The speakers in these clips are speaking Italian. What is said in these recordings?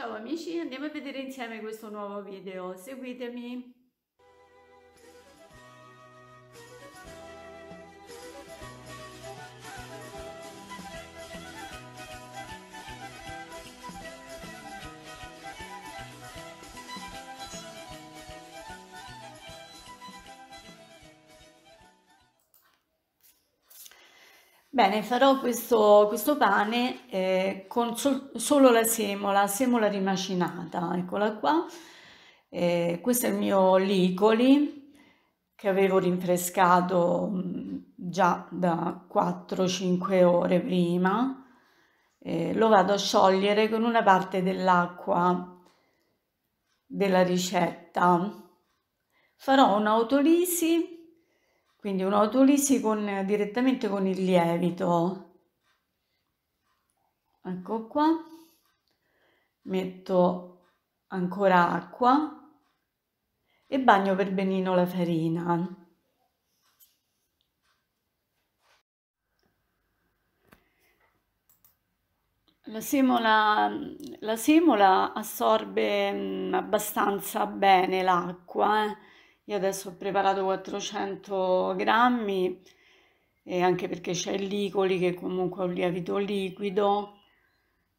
Ciao amici, andiamo a vedere insieme questo nuovo video, seguitemi! Bene, farò questo, questo pane eh, con sol solo la semola, semola rimacinata, eccola qua. Eh, questo è il mio licoli che avevo rinfrescato mm, già da 4-5 ore prima. Eh, lo vado a sciogliere con una parte dell'acqua della ricetta. Farò un'autolisi quindi un'autolisi con, direttamente con il lievito ecco qua metto ancora acqua e bagno per benino la farina La semola, la semola, assorbe mm, abbastanza bene l'acqua, eh? Io adesso ho preparato 400 grammi, e anche perché c'è il licoli che comunque è un lievito liquido,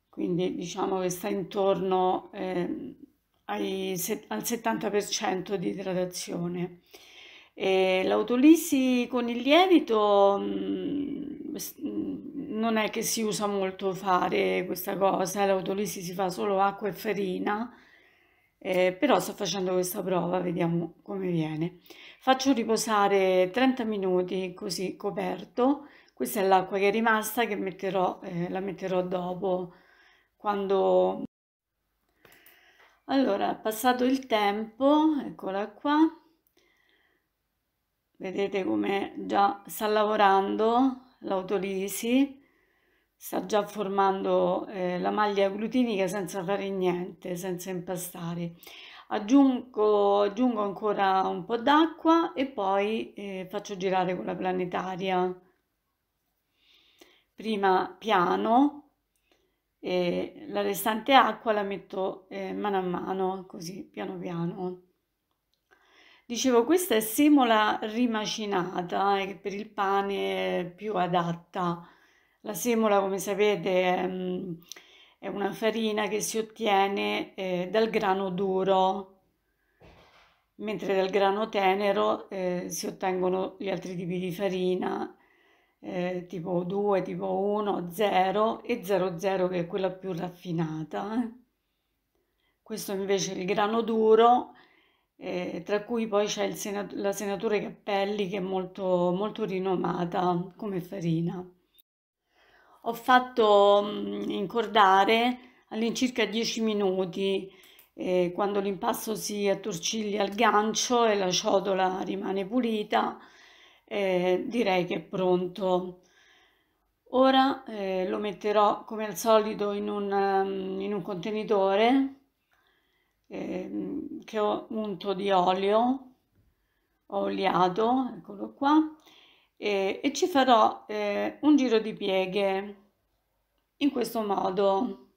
quindi diciamo che sta intorno eh, ai, al 70% di idratazione. L'autolisi con il lievito mh, mm, mm, non è che si usa molto fare questa cosa, l'autolisi si fa solo acqua e farina, eh, però sto facendo questa prova, vediamo come viene. Faccio riposare 30 minuti così coperto, questa è l'acqua che è rimasta che metterò, eh, la metterò dopo quando... Allora, passato il tempo, eccola qua, vedete come già sta lavorando l'autolisi, sta già formando eh, la maglia glutinica senza fare niente, senza impastare. Aggiungo, aggiungo ancora un po' d'acqua e poi eh, faccio girare con la planetaria. Prima piano e la restante acqua la metto eh, mano a mano, così piano piano. Dicevo, questa è semola rimacinata, eh, che per il pane è più adatta la semola, come sapete, mm, è, una farina che si ottiene eh, dal grano duro, mentre dal grano tenero eh, si ottengono gli altri tipi di farina, eh, tipo 2, tipo 1, 0 e 00 che è quella più raffinata. Questo invece è il grano duro, tra cui poi c'è senat la senatore Cappelli che è molto, molto rinomata come farina ho fatto mm, incordare all'incirca 10 minuti eh, quando l'impasto si attorciglia al gancio e la ciotola rimane pulita eh, direi che è pronto ora eh, lo metterò come al solito in un, mm, in un contenitore mm, che ho unto di olio ho oliato eccolo qua eh, e ci farò eh, un giro di pieghe in questo modo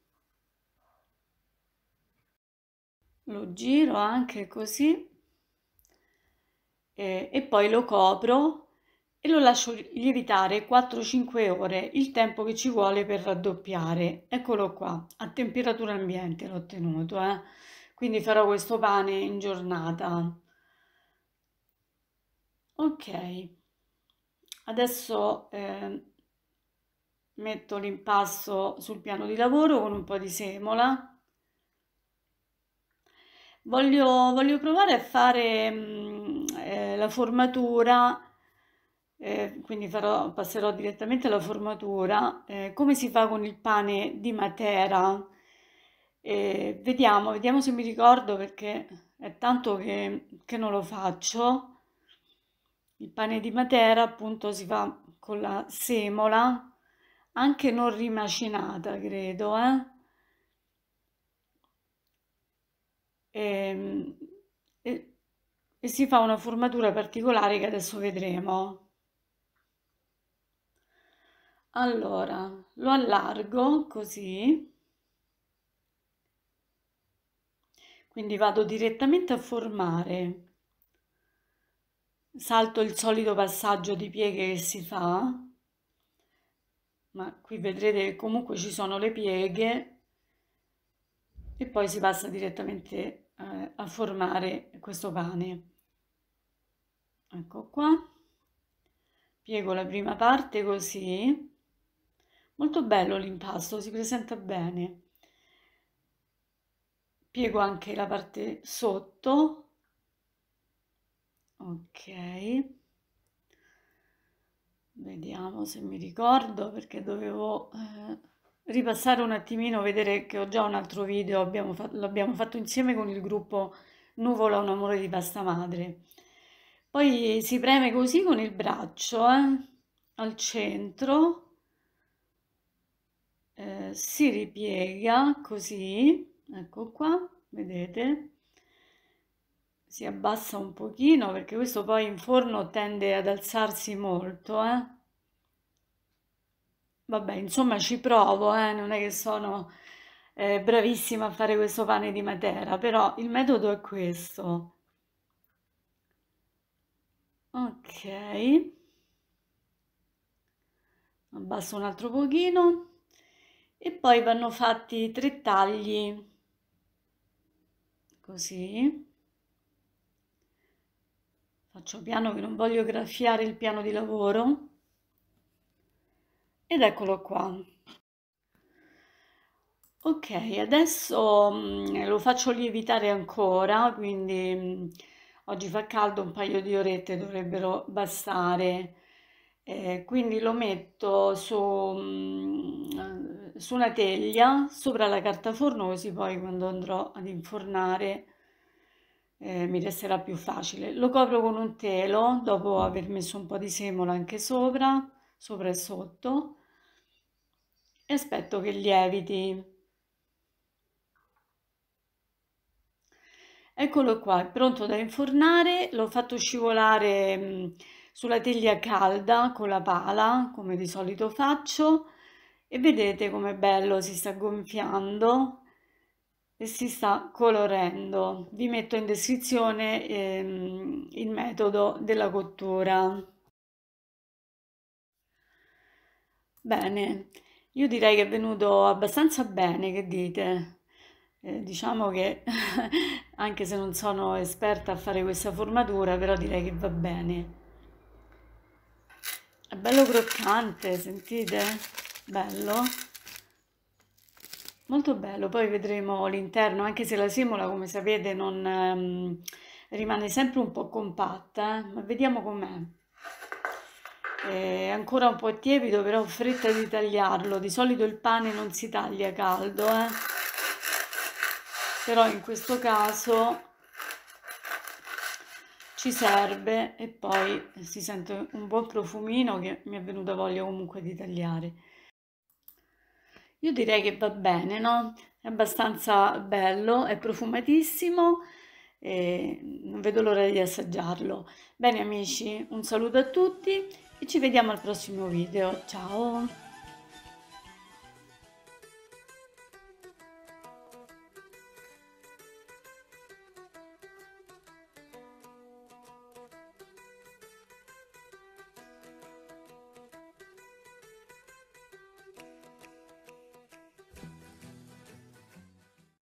lo giro anche così eh, e poi lo copro e lo lascio lievitare 4-5 ore il tempo che ci vuole per raddoppiare eccolo qua a temperatura ambiente l'ho ottenuto eh. quindi farò questo pane in giornata ok Adesso eh, metto l'impasto sul piano di lavoro con un po' di semola. Voglio, voglio provare a fare mh, mm, eh, la formatura, eh, quindi farò, passerò direttamente alla formatura, eh, come si fa con il pane di Matera. vediamo, vediamo se mi ricordo perché è tanto che, che non lo faccio. Il pane di Matera appunto si fa con la semola, anche non rimacinata credo, eh? E, ehm, e, e si fa una formatura particolare che adesso vedremo. Allora, lo allargo così. Quindi vado direttamente a formare salto il solito passaggio di pieghe che si fa ma qui vedrete che comunque ci sono le pieghe e poi si passa direttamente eh, a formare questo pane ecco qua piego la prima parte così molto bello l'impasto si presenta bene piego anche la parte sotto ok vediamo se mi ricordo perché dovevo eh, ripassare un attimino vedere che ho già un altro video abbiamo fa l'abbiamo fatto insieme con il gruppo nuvola un amore di pasta madre poi si preme così con il braccio eh, al centro eh, si ripiega così ecco qua vedete si abbassa un pochino perché questo poi in forno tende ad alzarsi molto eh? vabbè insomma ci provo eh? non è che sono eh, bravissima a fare questo pane di matera però il metodo è questo ok abbasso un altro pochino e poi vanno fatti tre tagli così faccio piano che non voglio graffiare il piano di lavoro ed eccolo qua ok adesso mm, lo faccio lievitare ancora quindi mm, oggi fa caldo un paio di orette dovrebbero bastare eh, quindi lo metto su, mm, su una teglia sopra la carta forno così poi quando andrò ad infornare eh, mi resterà più facile. Lo copro con un telo dopo aver messo un po' di semola anche sopra, sopra e sotto e aspetto che lieviti. Eccolo qua, è pronto da infornare, l'ho fatto scivolare mm, sulla teglia calda con la pala, come di solito faccio, e vedete com'è bello, si sta gonfiando si sta colorendo. Vi metto in descrizione ehm, il metodo della cottura. Bene, io direi che è venuto abbastanza bene, che dite? Eh, diciamo che anche se non sono esperta a fare questa formatura, però direi che va bene. È bello croccante, sentite? Bello. Molto bello, poi vedremo l'interno, anche se la semola, come sapete, non ehm, rimane sempre un po' compatta, eh, ma vediamo com'è. È ancora un po' tiepido, però ho fretta di tagliarlo. Di solito il pane non si taglia caldo, eh? però in questo caso ci serve e poi si sente un buon profumino che mi è venuta voglia comunque di tagliare. Io direi che va bene, no? È abbastanza bello, è profumatissimo e non vedo l'ora di assaggiarlo. Bene amici, un saluto a tutti e ci vediamo al prossimo video. Ciao!